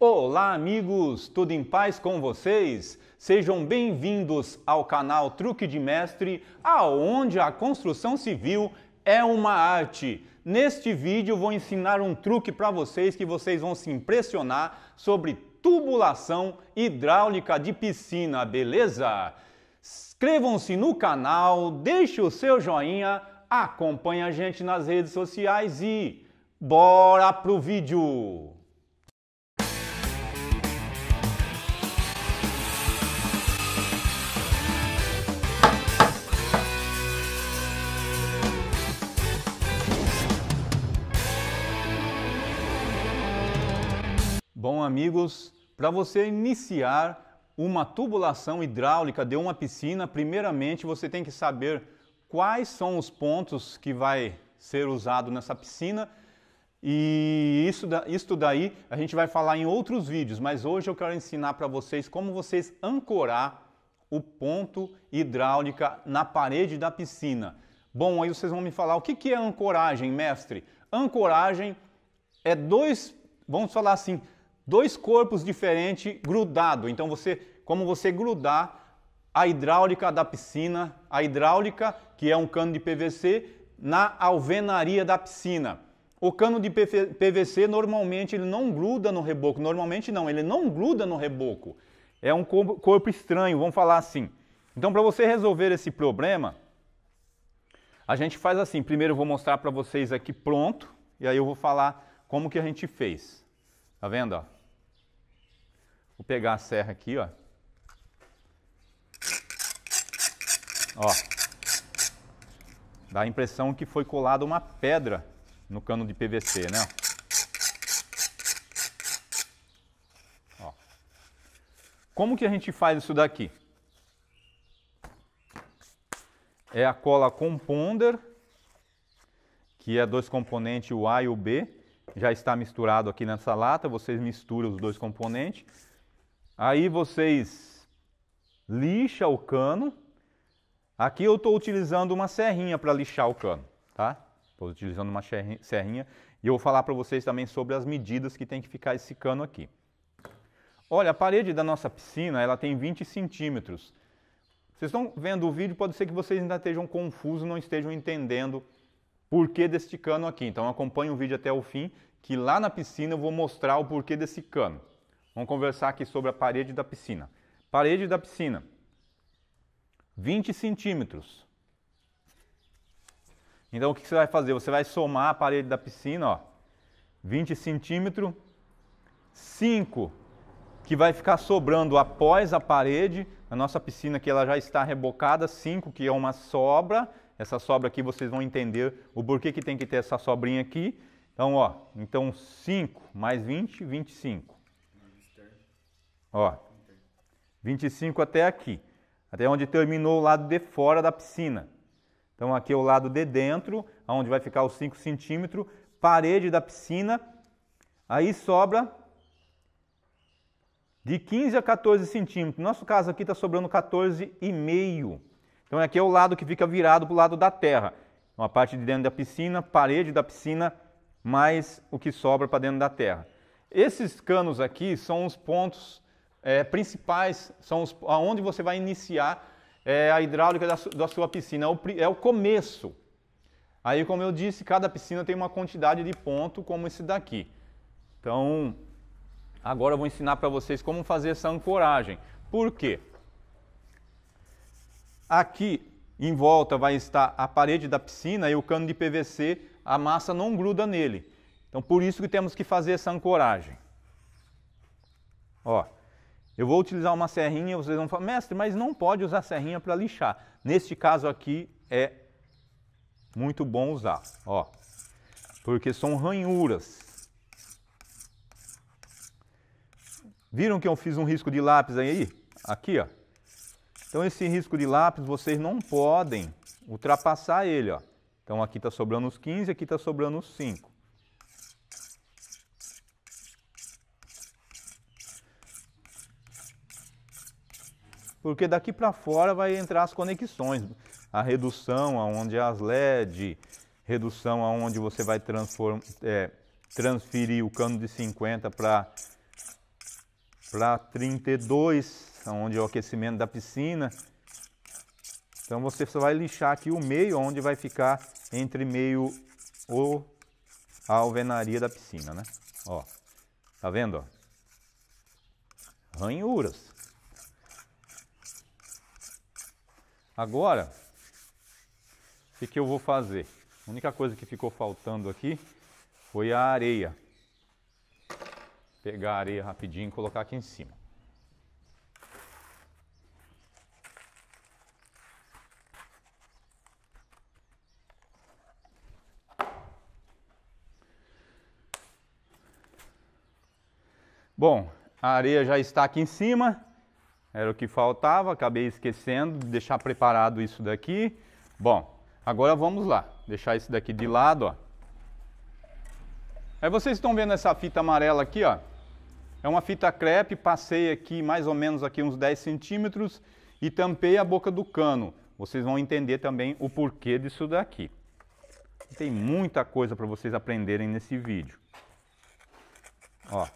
Olá, amigos! Tudo em paz com vocês? Sejam bem-vindos ao canal Truque de Mestre, aonde a construção civil é uma arte. Neste vídeo vou ensinar um truque para vocês que vocês vão se impressionar sobre tubulação hidráulica de piscina, beleza? Inscrevam-se no canal, deixe o seu joinha, acompanhe a gente nas redes sociais e bora pro vídeo! amigos, para você iniciar uma tubulação hidráulica de uma piscina, primeiramente você tem que saber quais são os pontos que vai ser usado nessa piscina. E isso, isso daí a gente vai falar em outros vídeos, mas hoje eu quero ensinar para vocês como vocês ancorar o ponto hidráulica na parede da piscina. Bom, aí vocês vão me falar, o que, que é ancoragem, mestre? Ancoragem é dois, vamos falar assim, dois corpos diferentes grudado. Então você, como você grudar a hidráulica da piscina, a hidráulica, que é um cano de PVC, na alvenaria da piscina. O cano de PVC normalmente ele não gruda no reboco, normalmente não, ele não gruda no reboco. É um corpo estranho, vamos falar assim. Então, para você resolver esse problema, a gente faz assim. Primeiro eu vou mostrar para vocês aqui pronto, e aí eu vou falar como que a gente fez. Tá vendo? Ó? Vou pegar a serra aqui, ó. Ó. Dá a impressão que foi colada uma pedra no cano de PVC, né? Ó. Como que a gente faz isso daqui? É a cola componder, que é dois componentes, o A e o B. Já está misturado aqui nessa lata, vocês misturam os dois componentes Aí vocês lixa o cano. Aqui eu estou utilizando uma serrinha para lixar o cano, tá? Estou utilizando uma serrinha e eu vou falar para vocês também sobre as medidas que tem que ficar esse cano aqui. Olha, a parede da nossa piscina ela tem 20 centímetros. Vocês estão vendo o vídeo, pode ser que vocês ainda estejam confusos, não estejam entendendo porquê deste cano aqui. Então acompanhe o vídeo até o fim, que lá na piscina eu vou mostrar o porquê desse cano. Vamos conversar aqui sobre a parede da piscina. Parede da piscina, 20 centímetros. Então, o que você vai fazer? Você vai somar a parede da piscina, ó, 20 centímetros, 5 que vai ficar sobrando após a parede. A nossa piscina que ela já está rebocada, 5 que é uma sobra. Essa sobra aqui vocês vão entender o porquê que tem que ter essa sobrinha aqui. Então, ó, então 5 mais 20, 25. Ó, 25 até aqui, até onde terminou o lado de fora da piscina. Então aqui é o lado de dentro, onde vai ficar os 5 centímetros, parede da piscina. Aí sobra de 15 a 14 centímetros. nosso caso aqui está sobrando 14,5. Então aqui é o lado que fica virado para o lado da terra. Então a parte de dentro da piscina, parede da piscina, mais o que sobra para dentro da terra. Esses canos aqui são os pontos é, principais, são os, aonde você vai iniciar é, a hidráulica da, su, da sua piscina. O, é o começo. Aí, como eu disse, cada piscina tem uma quantidade de ponto, como esse daqui. Então, agora eu vou ensinar para vocês como fazer essa ancoragem. Por quê? Aqui em volta vai estar a parede da piscina e o cano de PVC, a massa não gruda nele. Então, por isso que temos que fazer essa ancoragem. Ó, eu vou utilizar uma serrinha, vocês vão falar, mestre, mas não pode usar serrinha para lixar. Neste caso aqui é muito bom usar, ó, porque são ranhuras. Viram que eu fiz um risco de lápis aí? Aqui, ó. Então esse risco de lápis vocês não podem ultrapassar ele, ó. Então aqui está sobrando os 15, aqui está sobrando os 5. porque daqui para fora vai entrar as conexões, a redução aonde as LED, redução aonde você vai é, transferir o cano de 50 para para 32, onde é o aquecimento da piscina. Então você só vai lixar aqui o meio, onde vai ficar entre meio ou a alvenaria da piscina, né? Ó, tá vendo? Ó? Ranhuras. Agora, o que, que eu vou fazer? A única coisa que ficou faltando aqui foi a areia. Pegar a areia rapidinho e colocar aqui em cima. Bom, a areia já está aqui em cima. Era o que faltava, acabei esquecendo de deixar preparado isso daqui. Bom, agora vamos lá. Deixar isso daqui de lado, ó. Aí vocês estão vendo essa fita amarela aqui, ó. É uma fita crepe, passei aqui mais ou menos aqui uns 10 centímetros e tampei a boca do cano. Vocês vão entender também o porquê disso daqui. Tem muita coisa para vocês aprenderem nesse vídeo. Ó,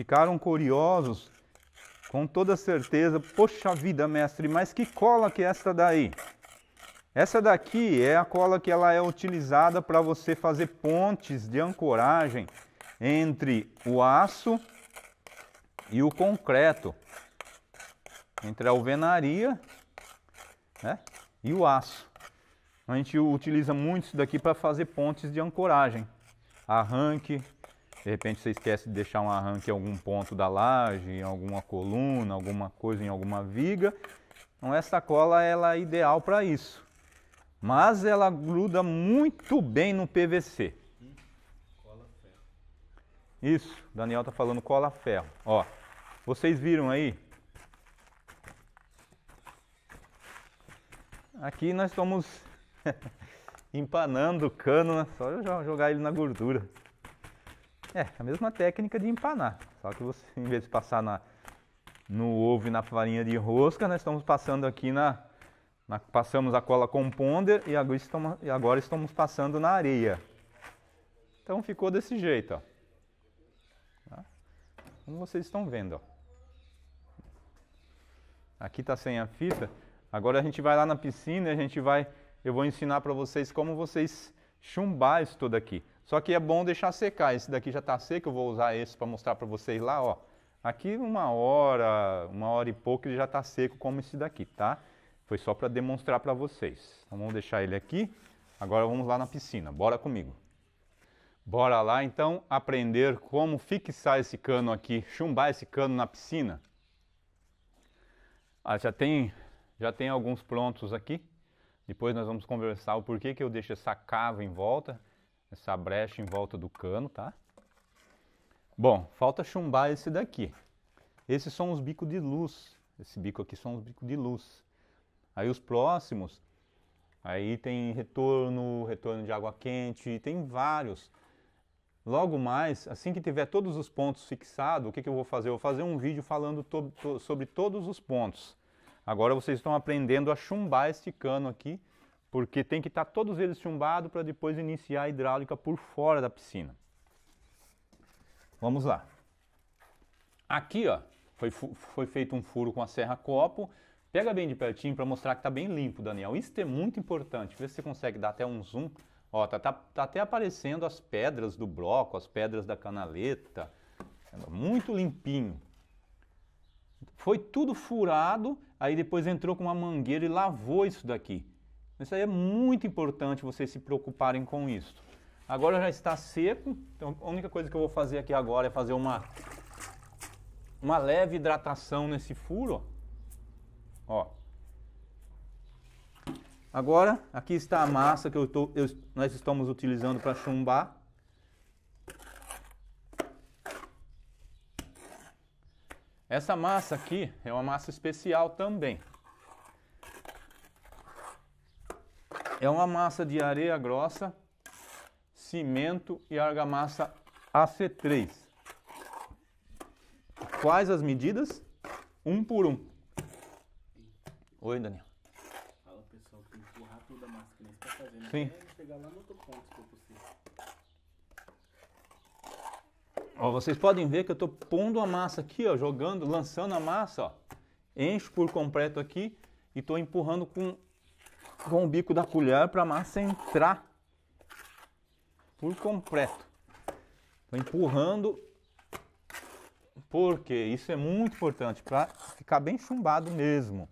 Ficaram curiosos, com toda certeza, poxa vida, mestre, mas que cola que é esta daí? Essa daqui é a cola que ela é utilizada para você fazer pontes de ancoragem entre o aço e o concreto, entre a alvenaria né, e o aço. A gente utiliza muito isso daqui para fazer pontes de ancoragem, arranque, de repente você esquece de deixar um arranque em algum ponto da laje, em alguma coluna, alguma coisa, em alguma viga. Então essa cola ela é ideal para isso. Mas ela gruda muito bem no PVC. Cola ferro. Isso, o Daniel tá falando cola ferro. Ó, vocês viram aí? Aqui nós estamos empanando o cano, né? só jogar ele na gordura. É, a mesma técnica de empanar, só que você, em vez de passar na, no ovo e na farinha de rosca, nós estamos passando aqui na, na passamos a cola componder e agora, estamos, e agora estamos passando na areia. Então ficou desse jeito, ó. Tá? Como vocês estão vendo, ó. Aqui está sem a fita. Agora a gente vai lá na piscina e a gente vai, eu vou ensinar para vocês como vocês chumbar isso tudo aqui. Só que é bom deixar secar. Esse daqui já está seco, eu vou usar esse para mostrar para vocês lá, ó. Aqui uma hora, uma hora e pouco ele já está seco como esse daqui, tá? Foi só para demonstrar para vocês. Então vamos deixar ele aqui. Agora vamos lá na piscina. Bora comigo. Bora lá então aprender como fixar esse cano aqui, chumbar esse cano na piscina. Ah, já tem, já tem alguns prontos aqui. Depois nós vamos conversar o porquê que eu deixo essa cava em volta essa brecha em volta do cano, tá? Bom, falta chumbar esse daqui. Esses são os bicos de luz. Esse bico aqui são os bicos de luz. Aí os próximos, aí tem retorno, retorno de água quente, tem vários. Logo mais, assim que tiver todos os pontos fixados, o que, que eu vou fazer? Eu vou fazer um vídeo falando to to sobre todos os pontos. Agora vocês estão aprendendo a chumbar este cano aqui porque tem que estar tá todos eles chumbados para depois iniciar a hidráulica por fora da piscina. Vamos lá. Aqui, ó, foi, foi feito um furo com a serra copo. Pega bem de pertinho para mostrar que está bem limpo, Daniel. Isso é muito importante. Vê se você consegue dar até um zoom. Ó, tá, tá, tá até aparecendo as pedras do bloco, as pedras da canaleta. Muito limpinho. Foi tudo furado, aí depois entrou com uma mangueira e lavou isso daqui. Isso aí é muito importante vocês se preocuparem com isso. Agora já está seco, então a única coisa que eu vou fazer aqui agora é fazer uma, uma leve hidratação nesse furo. Ó. Agora, aqui está a massa que eu tô, eu, nós estamos utilizando para chumbar. Essa massa aqui é uma massa especial também. É uma massa de areia grossa, cimento e argamassa AC3. Quais as medidas? Um por um. Oi, Daniel. Fala pessoal, tem que empurrar toda a massa que nem está fazendo. Sim. Até chegar lá no outro ponto, se for possível. Ó, vocês podem ver que eu estou pondo a massa aqui, ó, jogando, lançando a massa, ó. Encho por completo aqui e estou empurrando com com o bico da colher para a massa entrar por completo. Estou empurrando porque isso é muito importante para ficar bem chumbado mesmo.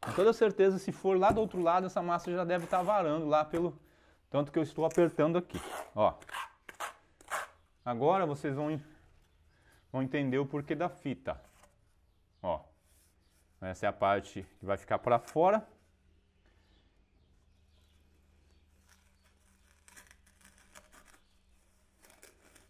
Com toda certeza, se for lá do outro lado, essa massa já deve estar tá varando lá pelo tanto que eu estou apertando aqui, ó. Agora vocês vão, vão entender o porquê da fita. Ó, essa é a parte que vai ficar para fora.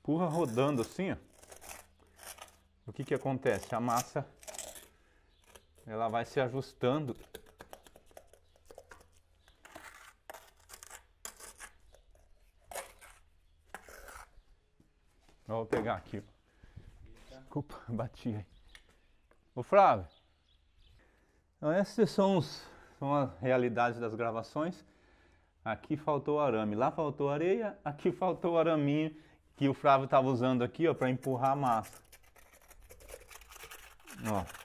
Empurra rodando assim, ó. O que que acontece? A massa, ela vai se ajustando Eu vou pegar aqui. Desculpa, bati aí. Ô Flávio, então essas são, os, são as realidades das gravações. Aqui faltou arame, lá faltou areia, aqui faltou araminho que o Flávio estava usando aqui, ó, para empurrar a massa. Ó.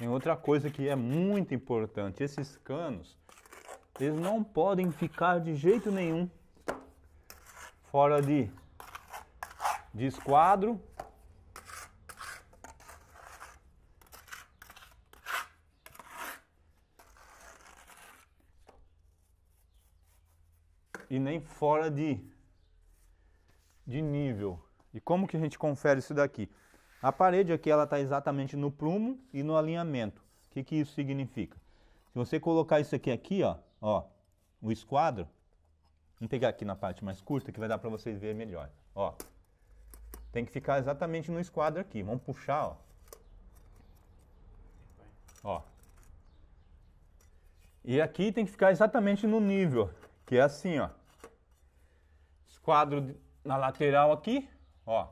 Em outra coisa que é muito importante, esses canos, eles não podem ficar de jeito nenhum fora de, de esquadro. E nem fora de, de nível. E como que a gente confere isso daqui? A parede aqui ela está exatamente no plumo e no alinhamento. O que, que isso significa? Se você colocar isso aqui, aqui ó, ó, o esquadro, vamos pegar aqui na parte mais curta que vai dar para vocês verem melhor. Ó, tem que ficar exatamente no esquadro aqui. Vamos puxar, ó. Ó. E aqui tem que ficar exatamente no nível, que é assim, ó. Esquadro na lateral aqui, ó.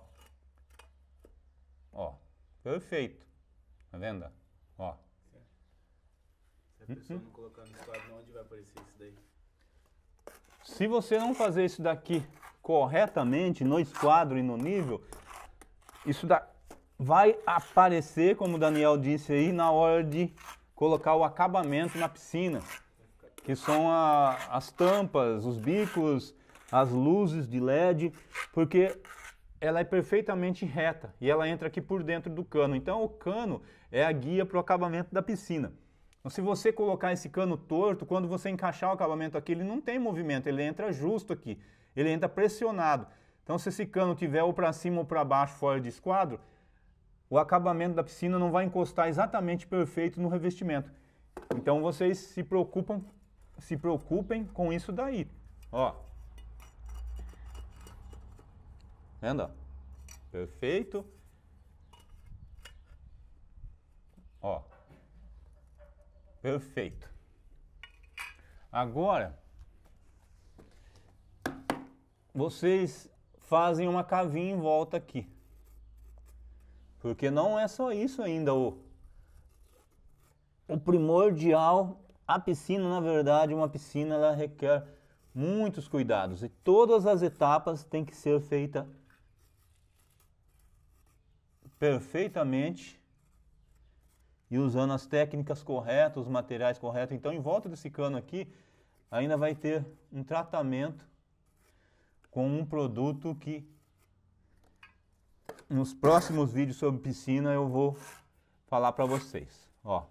Ó, perfeito. Tá vendo? Ó. Se a pessoa não colocar no onde vai aparecer isso daí? Se você não fazer isso daqui corretamente, no esquadro e no nível, isso da... vai aparecer, como o Daniel disse aí, na hora de colocar o acabamento na piscina, que são a, as tampas, os bicos, as luzes de LED, porque ela é perfeitamente reta e ela entra aqui por dentro do cano. Então o cano é a guia para o acabamento da piscina. Então, se você colocar esse cano torto, quando você encaixar o acabamento aqui, ele não tem movimento, ele entra justo aqui, ele entra pressionado. Então se esse cano tiver ou para cima ou para baixo fora de esquadro, o acabamento da piscina não vai encostar exatamente perfeito no revestimento. Então vocês se preocupam, se preocupem com isso daí. Ó, Anda. Perfeito. Ó. Perfeito. Agora, vocês fazem uma cavinha em volta aqui. Porque não é só isso ainda o o primordial, a piscina, na verdade, uma piscina ela requer muitos cuidados e todas as etapas têm que ser feitas perfeitamente e usando as técnicas corretas, os materiais corretos. Então, em volta desse cano aqui, ainda vai ter um tratamento com um produto que nos próximos vídeos sobre piscina eu vou falar para vocês. Ó,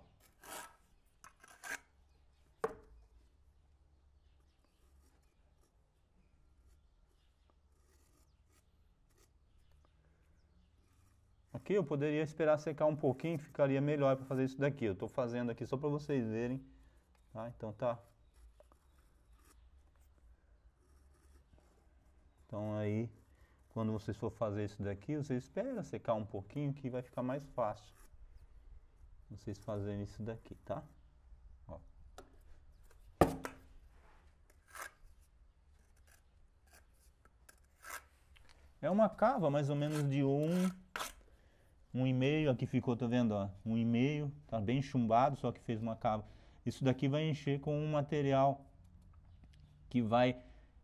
aqui, eu poderia esperar secar um pouquinho, ficaria melhor para fazer isso daqui. Eu estou fazendo aqui só para vocês verem, tá? Então tá. Então aí, quando vocês for fazer isso daqui, vocês esperam secar um pouquinho que vai ficar mais fácil. Vocês fazerem isso daqui, tá? É uma cava mais ou menos de um um e-mail, aqui ficou, tá vendo, ó, um e-mail, tá bem chumbado, só que fez uma cava. Isso daqui vai encher com um material que vai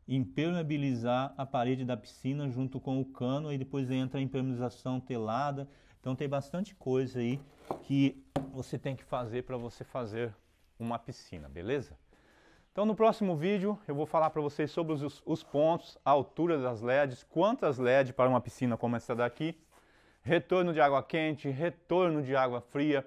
impermeabilizar a parede da piscina junto com o cano e depois entra a impermeabilização telada. Então tem bastante coisa aí que você tem que fazer para você fazer uma piscina, beleza? Então no próximo vídeo eu vou falar para vocês sobre os, os pontos, a altura das LEDs, quantas LED para uma piscina como essa daqui retorno de água quente, retorno de água fria,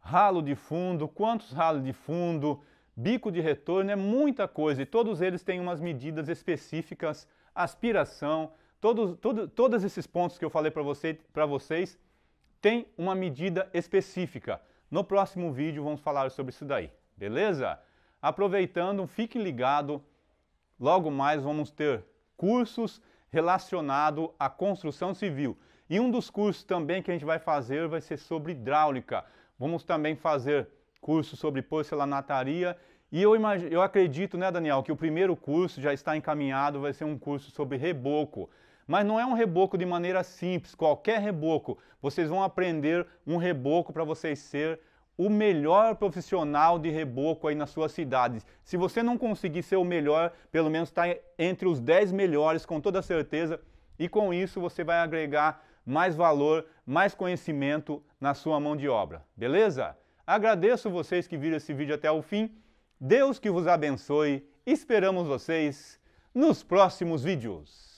ralo de fundo, quantos ralos de fundo, bico de retorno, é muita coisa e todos eles têm umas medidas específicas, aspiração, todos, todo, todos esses pontos que eu falei para você, vocês têm uma medida específica. No próximo vídeo vamos falar sobre isso daí, beleza? Aproveitando, fique ligado, logo mais vamos ter cursos relacionados à construção civil. E um dos cursos também que a gente vai fazer vai ser sobre hidráulica. Vamos também fazer curso sobre porcelanataria. E eu, imagino, eu acredito, né, Daniel, que o primeiro curso já está encaminhado, vai ser um curso sobre reboco. Mas não é um reboco de maneira simples, qualquer reboco. Vocês vão aprender um reboco para vocês ser o melhor profissional de reboco aí na sua cidade. Se você não conseguir ser o melhor, pelo menos está entre os 10 melhores, com toda certeza. E com isso você vai agregar mais valor, mais conhecimento na sua mão de obra. Beleza? Agradeço vocês que viram esse vídeo até o fim. Deus que vos abençoe. Esperamos vocês nos próximos vídeos.